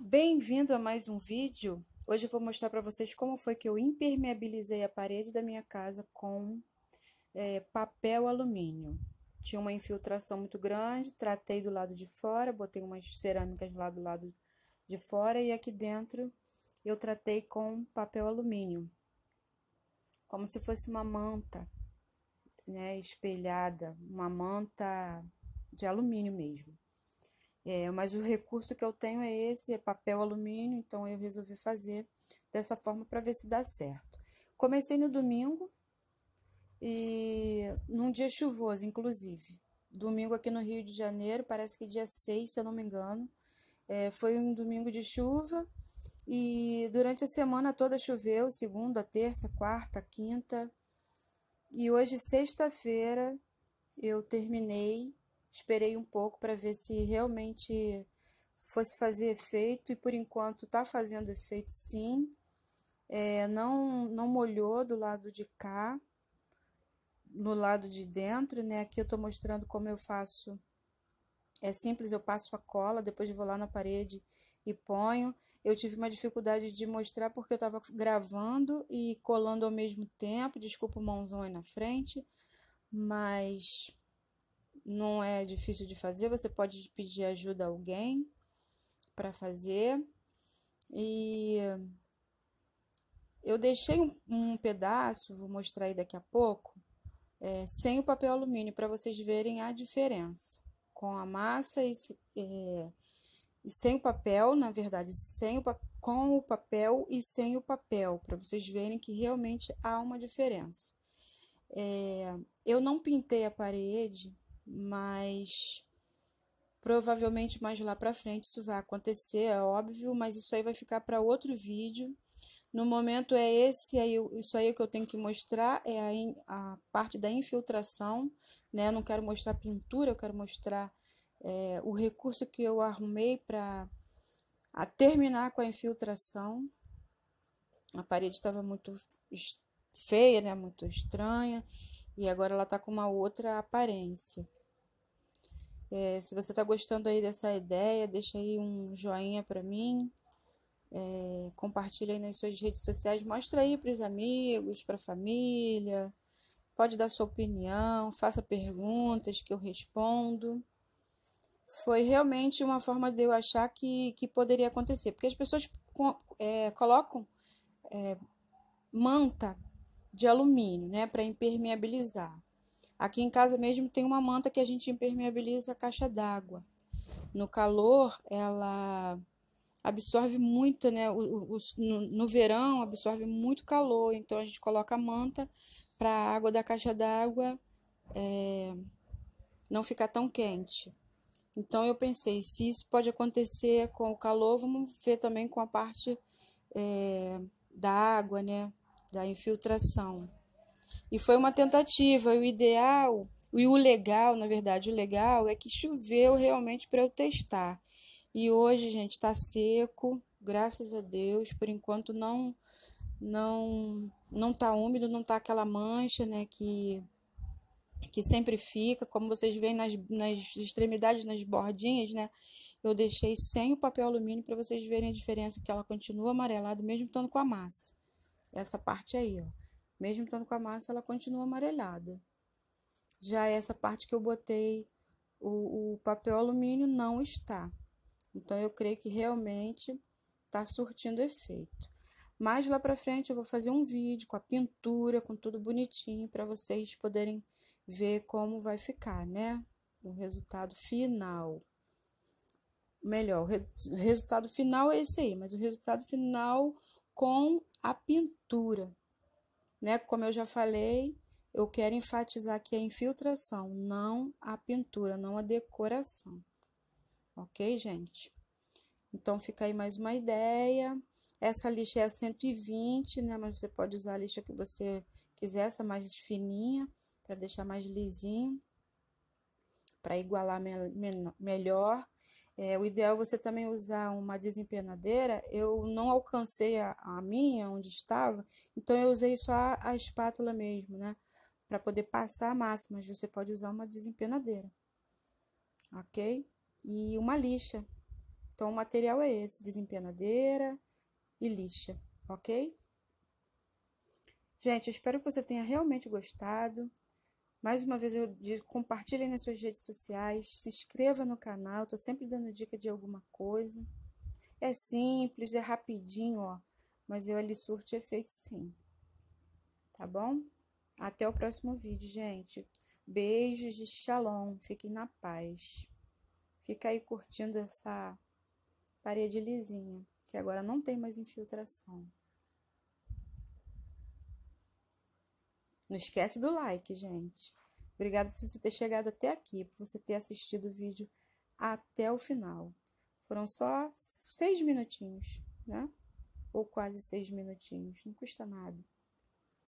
Bem-vindo a mais um vídeo. Hoje eu vou mostrar para vocês como foi que eu impermeabilizei a parede da minha casa com é, papel alumínio. Tinha uma infiltração muito grande, tratei do lado de fora, botei umas cerâmicas lá do lado de fora e aqui dentro eu tratei com papel alumínio, como se fosse uma manta, né, espelhada, uma manta de alumínio mesmo. É, mas o recurso que eu tenho é esse, é papel alumínio, então eu resolvi fazer dessa forma para ver se dá certo. Comecei no domingo e num dia chuvoso, inclusive. Domingo aqui no Rio de Janeiro, parece que dia 6, se eu não me engano. É, foi um domingo de chuva e durante a semana toda choveu, segunda, terça, quarta, quinta. E hoje, sexta-feira, eu terminei Esperei um pouco para ver se realmente fosse fazer efeito e por enquanto está fazendo efeito sim. É, não, não molhou do lado de cá, no lado de dentro, né? Aqui eu estou mostrando como eu faço. É simples, eu passo a cola, depois vou lá na parede e ponho. Eu tive uma dificuldade de mostrar porque eu estava gravando e colando ao mesmo tempo. Desculpa o mãozão aí na frente, mas não é difícil de fazer, você pode pedir ajuda a alguém para fazer. E eu deixei um, um, pedaço, vou mostrar aí daqui a pouco, é, sem o papel alumínio, para vocês verem a diferença. Com a massa e, é, e sem o papel, na verdade, sem o, com o papel e sem o papel, para vocês verem que realmente há uma diferença. É, eu não pintei a parede mas provavelmente mais lá para frente isso vai acontecer, é óbvio, mas isso aí vai ficar para outro vídeo. No momento é esse aí, isso aí que eu tenho que mostrar é a, in, a parte da infiltração, né? Eu não quero mostrar pintura, eu quero mostrar é, o recurso que eu arrumei para terminar com a infiltração. A parede estava muito feia, né? Muito estranha e agora ela está com uma outra aparência. É, se você está gostando aí dessa ideia, deixa aí um joinha para mim. É, compartilha aí nas suas redes sociais, mostra aí para os amigos, para a família. Pode dar sua opinião, faça perguntas que eu respondo. Foi realmente uma forma de eu achar que, que poderia acontecer, porque as pessoas é, colocam é, manta de alumínio, né, para impermeabilizar. Aqui em casa mesmo tem uma manta que a gente impermeabiliza a caixa d'água. No calor, ela absorve muito, né? O, o, no, no verão, absorve muito calor. Então, a gente coloca a manta para a água da caixa d'água é, não ficar tão quente. Então, eu pensei, se isso pode acontecer com o calor, vamos ver também com a parte é, da água, né? Da infiltração. E foi uma tentativa. o ideal, e o legal, na verdade, o legal é que choveu realmente para eu testar. E hoje, gente, está seco, graças a Deus. Por enquanto não não não está úmido, não está aquela mancha, né, que que sempre fica, como vocês veem nas, nas extremidades, nas bordinhas, né? Eu deixei sem o papel alumínio para vocês verem a diferença que ela continua amarelada mesmo estando com a massa. Essa parte aí, ó. Mesmo estando com a massa, ela continua amarelada. Já essa parte que eu botei o, o papel alumínio não está. Então, eu creio que realmente está surtindo efeito. Mais lá para frente eu vou fazer um vídeo com a pintura, com tudo bonitinho para vocês poderem ver como vai ficar, né? O resultado final. Melhor, o re resultado final é esse aí, mas o resultado final com a pintura, né? Como eu já falei, eu quero enfatizar que a infiltração, não a pintura, não a decoração. Ok, gente? Então, fica aí mais uma ideia. Essa lixa é a 120, né? Mas você pode usar a lixa que você quiser, essa mais fininha, para deixar mais lisinho, para igualar me melhor. É, o ideal é você também usar uma desempenadeira. Eu não alcancei a, a minha, onde estava, então eu usei só a, a espátula mesmo, né? Para poder passar a massa, mas você pode usar uma desempenadeira, ok? E uma lixa. Então, o material é esse: desempenadeira e lixa, ok? Gente, eu espero que você tenha realmente gostado. Mais uma vez eu digo, compartilhe nas suas redes sociais, se inscreva no canal, estou sempre dando dica de alguma coisa. É simples, é rapidinho, ó, mas eu ali surte efeito sim. Tá bom? Até o próximo vídeo, gente. Beijos de shalom, fiquem na paz. Fica aí curtindo essa parede lisinha, que agora não tem mais infiltração. Não esquece do like, gente. Obrigado por você ter chegado até aqui, por você ter assistido o vídeo até o final. Foram só seis minutinhos, né? Ou quase seis minutinhos. Não custa nada.